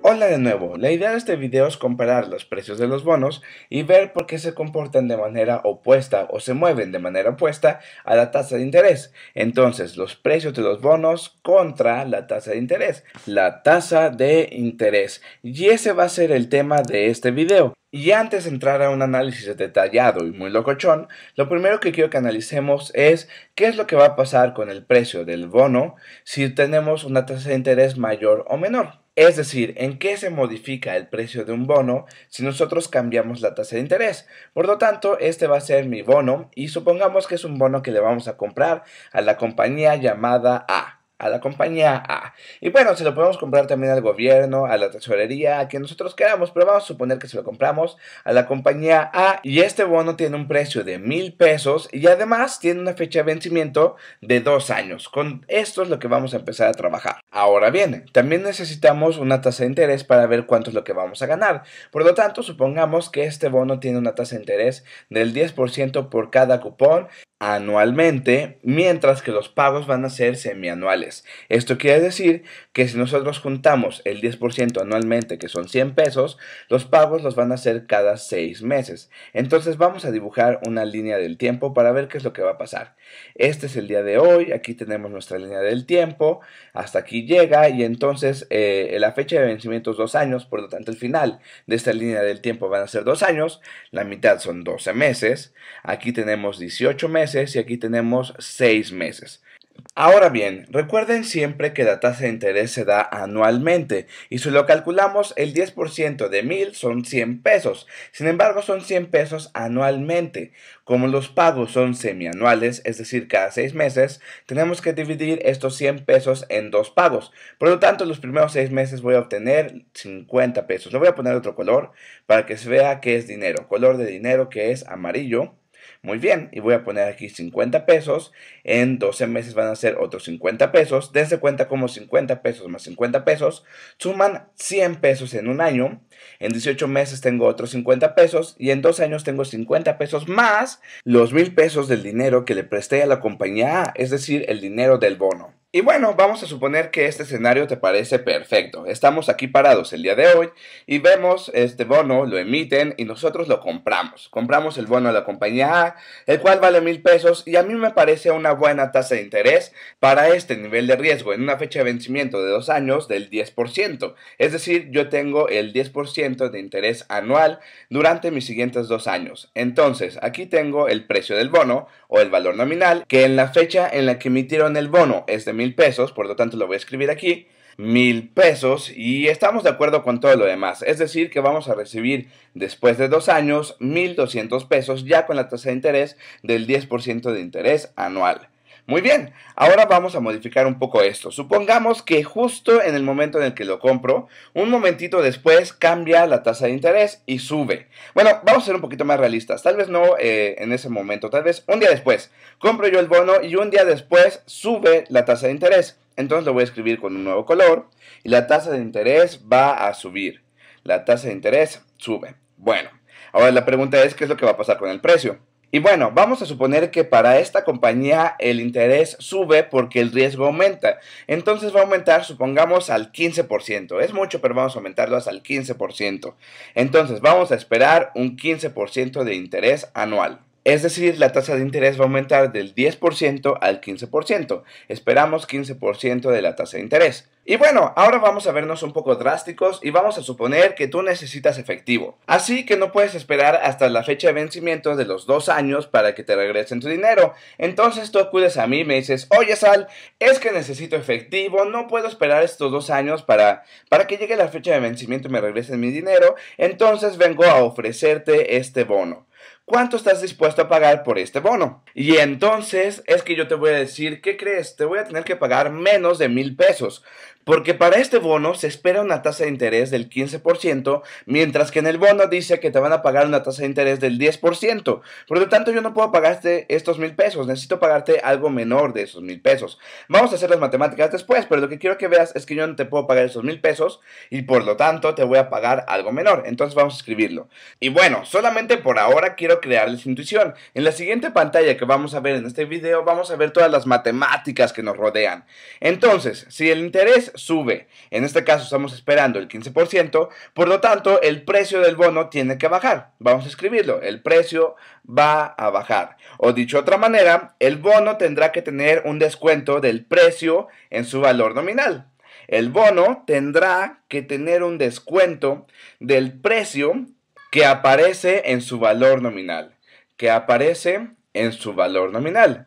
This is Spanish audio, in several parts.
Hola de nuevo, la idea de este video es comparar los precios de los bonos y ver por qué se comportan de manera opuesta o se mueven de manera opuesta a la tasa de interés. Entonces, los precios de los bonos contra la tasa de interés, la tasa de interés. Y ese va a ser el tema de este video. Y antes de entrar a un análisis detallado y muy locochón, lo primero que quiero que analicemos es qué es lo que va a pasar con el precio del bono si tenemos una tasa de interés mayor o menor. Es decir, ¿en qué se modifica el precio de un bono si nosotros cambiamos la tasa de interés? Por lo tanto, este va a ser mi bono y supongamos que es un bono que le vamos a comprar a la compañía llamada A a la compañía A. Y bueno, se lo podemos comprar también al gobierno, a la tesorería, a quien nosotros queramos, pero vamos a suponer que se lo compramos a la compañía A y este bono tiene un precio de mil pesos y además tiene una fecha de vencimiento de dos años. Con esto es lo que vamos a empezar a trabajar. Ahora bien, también necesitamos una tasa de interés para ver cuánto es lo que vamos a ganar. Por lo tanto, supongamos que este bono tiene una tasa de interés del 10% por cada cupón anualmente, mientras que los pagos van a ser semianuales. Esto quiere decir que si nosotros juntamos el 10% anualmente, que son 100 pesos, los pagos los van a hacer cada 6 meses. Entonces vamos a dibujar una línea del tiempo para ver qué es lo que va a pasar. Este es el día de hoy, aquí tenemos nuestra línea del tiempo, hasta aquí llega y entonces eh, la fecha de vencimiento es dos años, por lo tanto el final de esta línea del tiempo van a ser dos años, la mitad son 12 meses, aquí tenemos 18 meses y aquí tenemos 6 meses. Ahora bien, recuerden siempre que la tasa de interés se da anualmente y si lo calculamos el 10% de 1000 son 100 pesos, sin embargo son 100 pesos anualmente. Como los pagos son semianuales, es decir, cada 6 meses, tenemos que dividir estos 100 pesos en dos pagos. Por lo tanto, los primeros 6 meses voy a obtener 50 pesos. Lo voy a poner otro color para que se vea que es dinero, color de dinero que es amarillo. Muy bien, y voy a poner aquí 50 pesos. En 12 meses van a ser otros 50 pesos. Desde cuenta como 50 pesos más 50 pesos suman 100 pesos en un año. En 18 meses tengo otros 50 pesos y en 2 años tengo 50 pesos más los mil pesos del dinero que le presté a la compañía A, es decir, el dinero del bono. Y bueno, vamos a suponer que este escenario te parece perfecto. Estamos aquí parados el día de hoy y vemos este bono, lo emiten y nosotros lo compramos. Compramos el bono de la compañía A, el cual vale mil pesos y a mí me parece una buena tasa de interés para este nivel de riesgo en una fecha de vencimiento de dos años del 10%. Es decir, yo tengo el 10% de interés anual durante mis siguientes dos años. Entonces, aquí tengo el precio del bono o el valor nominal que en la fecha en la que emitieron el bono es de mil pesos, por lo tanto lo voy a escribir aquí, mil pesos y estamos de acuerdo con todo lo demás. Es decir, que vamos a recibir después de dos años mil doscientos pesos ya con la tasa de interés del 10% de interés anual. Muy bien, ahora vamos a modificar un poco esto. Supongamos que justo en el momento en el que lo compro, un momentito después cambia la tasa de interés y sube. Bueno, vamos a ser un poquito más realistas. Tal vez no eh, en ese momento, tal vez un día después. Compro yo el bono y un día después sube la tasa de interés. Entonces lo voy a escribir con un nuevo color y la tasa de interés va a subir. La tasa de interés sube. Bueno, ahora la pregunta es, ¿qué es lo que va a pasar con el precio? Y bueno, vamos a suponer que para esta compañía el interés sube porque el riesgo aumenta. Entonces va a aumentar, supongamos, al 15%. Es mucho, pero vamos a aumentarlo hasta el 15%. Entonces vamos a esperar un 15% de interés anual. Es decir, la tasa de interés va a aumentar del 10% al 15%. Esperamos 15% de la tasa de interés. Y bueno, ahora vamos a vernos un poco drásticos y vamos a suponer que tú necesitas efectivo. Así que no puedes esperar hasta la fecha de vencimiento de los dos años para que te regresen tu dinero. Entonces tú acudes a mí y me dices, oye Sal, es que necesito efectivo, no puedo esperar estos dos años para, para que llegue la fecha de vencimiento y me regresen mi dinero. Entonces vengo a ofrecerte este bono. ¿Cuánto estás dispuesto a pagar por este bono? Y entonces es que yo te voy a decir, ¿qué crees? Te voy a tener que pagar menos de mil pesos porque para este bono se espera una tasa de interés del 15%, mientras que en el bono dice que te van a pagar una tasa de interés del 10%. Por lo tanto, yo no puedo pagarte estos mil pesos, necesito pagarte algo menor de esos mil pesos. Vamos a hacer las matemáticas después, pero lo que quiero que veas es que yo no te puedo pagar esos mil pesos y por lo tanto te voy a pagar algo menor. Entonces vamos a escribirlo. Y bueno, solamente por ahora quiero crearles intuición. En la siguiente pantalla que vamos a ver en este video, vamos a ver todas las matemáticas que nos rodean. Entonces, si el interés sube. En este caso estamos esperando el 15%, por lo tanto el precio del bono tiene que bajar. Vamos a escribirlo, el precio va a bajar. O dicho otra manera, el bono tendrá que tener un descuento del precio en su valor nominal. El bono tendrá que tener un descuento del precio que aparece en su valor nominal. Que aparece en su valor nominal.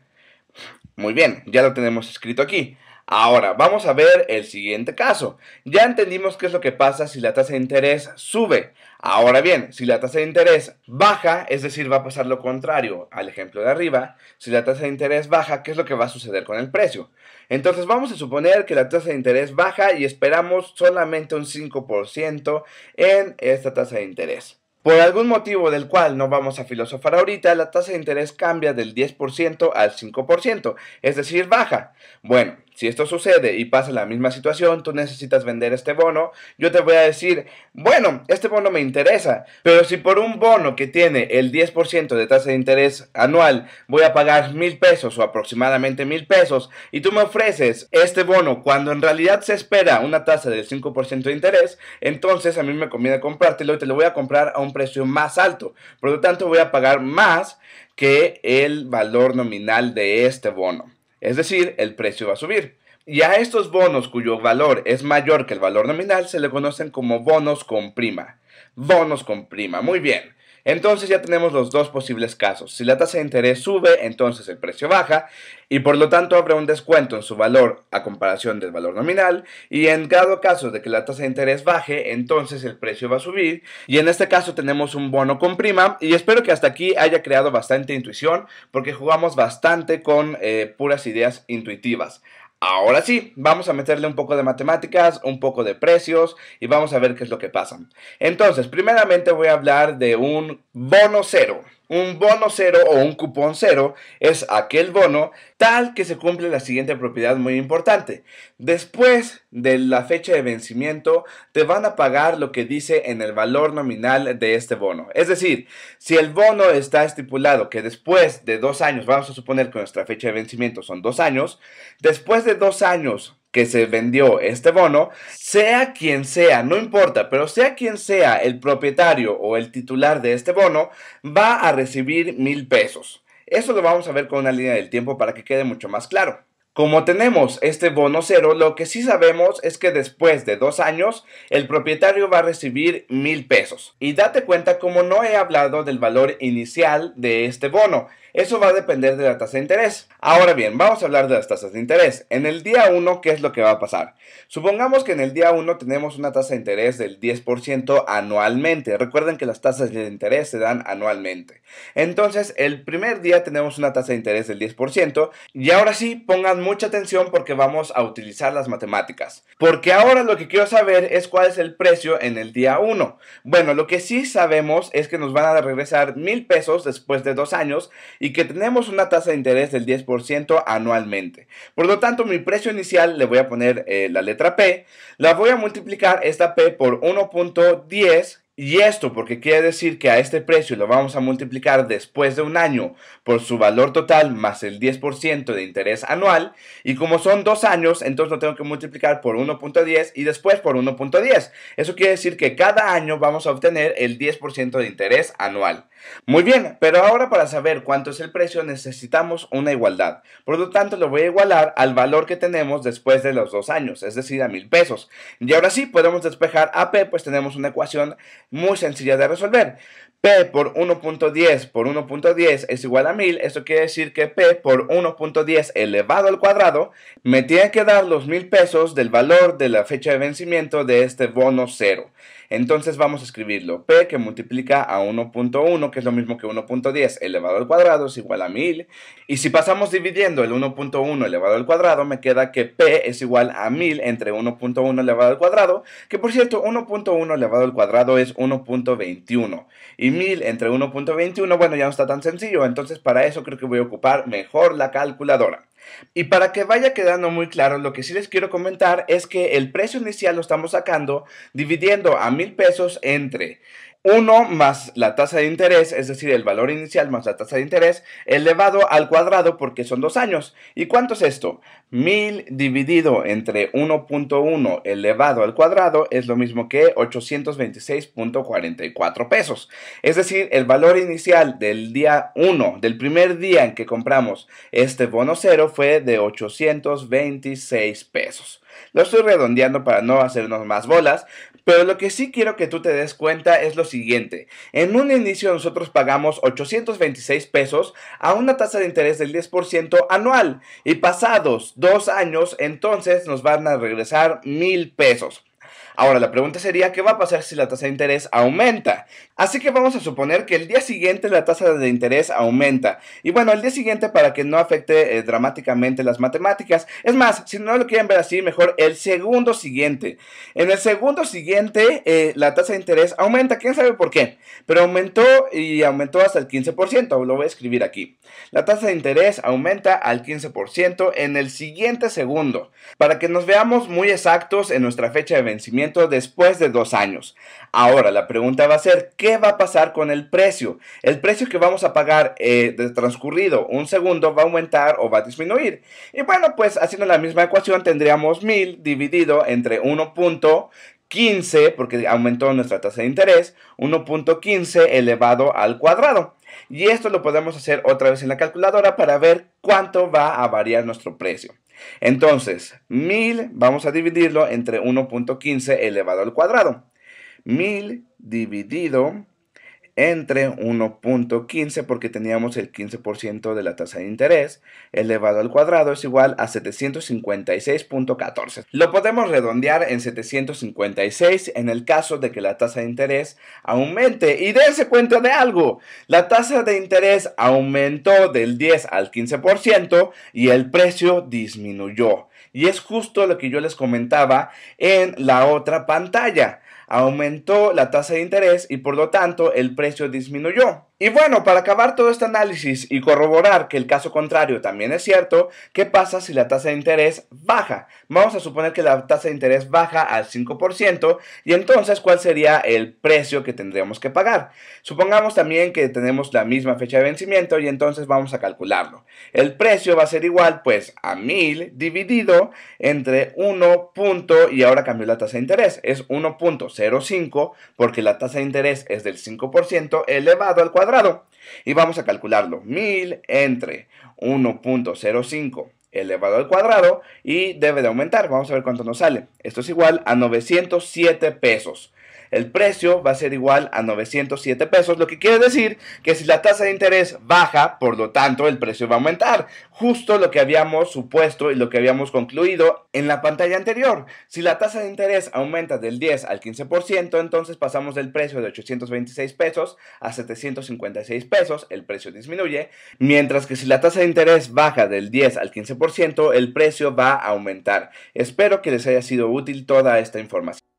Muy bien, ya lo tenemos escrito aquí. Ahora, vamos a ver el siguiente caso. Ya entendimos qué es lo que pasa si la tasa de interés sube. Ahora bien, si la tasa de interés baja, es decir, va a pasar lo contrario al ejemplo de arriba, si la tasa de interés baja, ¿qué es lo que va a suceder con el precio? Entonces vamos a suponer que la tasa de interés baja y esperamos solamente un 5% en esta tasa de interés. Por algún motivo del cual no vamos a filosofar ahorita, la tasa de interés cambia del 10% al 5%, es decir, baja. Bueno, si esto sucede y pasa la misma situación, tú necesitas vender este bono, yo te voy a decir, bueno, este bono me interesa, pero si por un bono que tiene el 10% de tasa de interés anual voy a pagar mil pesos o aproximadamente mil pesos y tú me ofreces este bono cuando en realidad se espera una tasa del 5% de interés, entonces a mí me conviene comprártelo y te lo voy a comprar a un precio más alto. Por lo tanto, voy a pagar más que el valor nominal de este bono. Es decir, el precio va a subir. Y a estos bonos cuyo valor es mayor que el valor nominal se le conocen como bonos con prima. Bonos con prima. Muy bien. Entonces ya tenemos los dos posibles casos. Si la tasa de interés sube, entonces el precio baja y por lo tanto habrá un descuento en su valor a comparación del valor nominal y en cada caso de que la tasa de interés baje, entonces el precio va a subir y en este caso tenemos un bono con prima y espero que hasta aquí haya creado bastante intuición porque jugamos bastante con eh, puras ideas intuitivas. Ahora sí, vamos a meterle un poco de matemáticas, un poco de precios y vamos a ver qué es lo que pasa. Entonces, primeramente voy a hablar de un bono cero. Un bono cero o un cupón cero es aquel bono tal que se cumple la siguiente propiedad muy importante. Después de la fecha de vencimiento te van a pagar lo que dice en el valor nominal de este bono. Es decir, si el bono está estipulado que después de dos años, vamos a suponer que nuestra fecha de vencimiento son dos años, después de dos años que se vendió este bono, sea quien sea, no importa, pero sea quien sea el propietario o el titular de este bono, va a recibir mil pesos. Eso lo vamos a ver con una línea del tiempo para que quede mucho más claro. Como tenemos este bono cero, lo que sí sabemos es que después de dos años el propietario va a recibir mil pesos. Y date cuenta como no he hablado del valor inicial de este bono. Eso va a depender de la tasa de interés. Ahora bien, vamos a hablar de las tasas de interés. En el día 1, ¿qué es lo que va a pasar? Supongamos que en el día 1 tenemos una tasa de interés del 10% anualmente. Recuerden que las tasas de interés se dan anualmente. Entonces, el primer día tenemos una tasa de interés del 10%. Y ahora sí, pongan mucha atención porque vamos a utilizar las matemáticas. Porque ahora lo que quiero saber es cuál es el precio en el día 1. Bueno, lo que sí sabemos es que nos van a regresar mil pesos después de dos años y que tenemos una tasa de interés del 10% anualmente. Por lo tanto, mi precio inicial le voy a poner eh, la letra P, la voy a multiplicar esta P por 1.10 y esto porque quiere decir que a este precio lo vamos a multiplicar después de un año por su valor total más el 10% de interés anual. Y como son dos años, entonces lo tengo que multiplicar por 1.10 y después por 1.10. Eso quiere decir que cada año vamos a obtener el 10% de interés anual. Muy bien, pero ahora para saber cuánto es el precio necesitamos una igualdad. Por lo tanto, lo voy a igualar al valor que tenemos después de los dos años, es decir, a mil pesos. Y ahora sí, podemos despejar AP, pues tenemos una ecuación muy sencilla de resolver. P por 1.10 por 1.10 es igual a 1000, eso quiere decir que P por 1.10 elevado al cuadrado me tiene que dar los 1000 pesos del valor de la fecha de vencimiento de este bono cero. Entonces vamos a escribirlo. P que multiplica a 1.1, que es lo mismo que 1.10 elevado al cuadrado, es igual a 1000. Y si pasamos dividiendo el 1.1 elevado al cuadrado, me queda que P es igual a 1000 entre 1.1 elevado al cuadrado, que por cierto, 1.1 elevado al cuadrado es 1.21. Y 1000 entre 1.21, bueno, ya no está tan sencillo, entonces para eso creo que voy a ocupar mejor la calculadora. Y para que vaya quedando muy claro, lo que sí les quiero comentar es que el precio inicial lo estamos sacando dividiendo a mil pesos entre 1 más la tasa de interés, es decir, el valor inicial más la tasa de interés, elevado al cuadrado porque son dos años. ¿Y cuánto es esto? 1000 dividido entre 1.1 elevado al cuadrado es lo mismo que 826.44 pesos. Es decir, el valor inicial del día 1, del primer día en que compramos este bono cero fue de 826 pesos. Lo estoy redondeando para no hacernos más bolas, pero lo que sí quiero que tú te des cuenta es lo siguiente. En un inicio nosotros pagamos 826 pesos a una tasa de interés del 10% anual y pasados dos años entonces nos van a regresar mil pesos. Ahora, la pregunta sería, ¿qué va a pasar si la tasa de interés aumenta? Así que vamos a suponer que el día siguiente la tasa de interés aumenta. Y bueno, el día siguiente para que no afecte eh, dramáticamente las matemáticas. Es más, si no lo quieren ver así, mejor el segundo siguiente. En el segundo siguiente, eh, la tasa de interés aumenta. ¿Quién sabe por qué? Pero aumentó y aumentó hasta el 15%. Lo voy a escribir aquí. La tasa de interés aumenta al 15% en el siguiente segundo. Para que nos veamos muy exactos en nuestra fecha de vencimiento después de dos años. Ahora, la pregunta va a ser, ¿qué va a pasar con el precio? El precio que vamos a pagar eh, transcurrido un segundo va a aumentar o va a disminuir. Y bueno, pues haciendo la misma ecuación tendríamos 1000 dividido entre 1.15, porque aumentó nuestra tasa de interés, 1.15 elevado al cuadrado. Y esto lo podemos hacer otra vez en la calculadora para ver cuánto va a variar nuestro precio. Entonces, 1000 vamos a dividirlo entre 1.15 elevado al cuadrado. 1000 dividido entre 1.15 porque teníamos el 15% de la tasa de interés elevado al cuadrado es igual a 756.14. Lo podemos redondear en 756 en el caso de que la tasa de interés aumente. Y dense cuenta de algo, la tasa de interés aumentó del 10 al 15% y el precio disminuyó. Y es justo lo que yo les comentaba en la otra pantalla aumentó la tasa de interés y por lo tanto el precio disminuyó. Y bueno, para acabar todo este análisis y corroborar que el caso contrario también es cierto, ¿qué pasa si la tasa de interés baja? Vamos a suponer que la tasa de interés baja al 5% y entonces ¿cuál sería el precio que tendríamos que pagar? Supongamos también que tenemos la misma fecha de vencimiento y entonces vamos a calcularlo. El precio va a ser igual pues a 1000 dividido entre 1. Punto, y ahora cambió la tasa de interés, es 1. 0,05 porque la tasa de interés es del 5% elevado al cuadrado. Y vamos a calcularlo. 1000 entre 1.05 elevado al cuadrado y debe de aumentar. Vamos a ver cuánto nos sale. Esto es igual a 907 pesos. El precio va a ser igual a 907 pesos, lo que quiere decir que si la tasa de interés baja, por lo tanto el precio va a aumentar. Justo lo que habíamos supuesto y lo que habíamos concluido en la pantalla anterior. Si la tasa de interés aumenta del 10 al 15%, entonces pasamos del precio de 826 pesos a 756 pesos, el precio disminuye, mientras que si la tasa de interés baja del 10 al 15%, el precio va a aumentar. Espero que les haya sido útil toda esta información.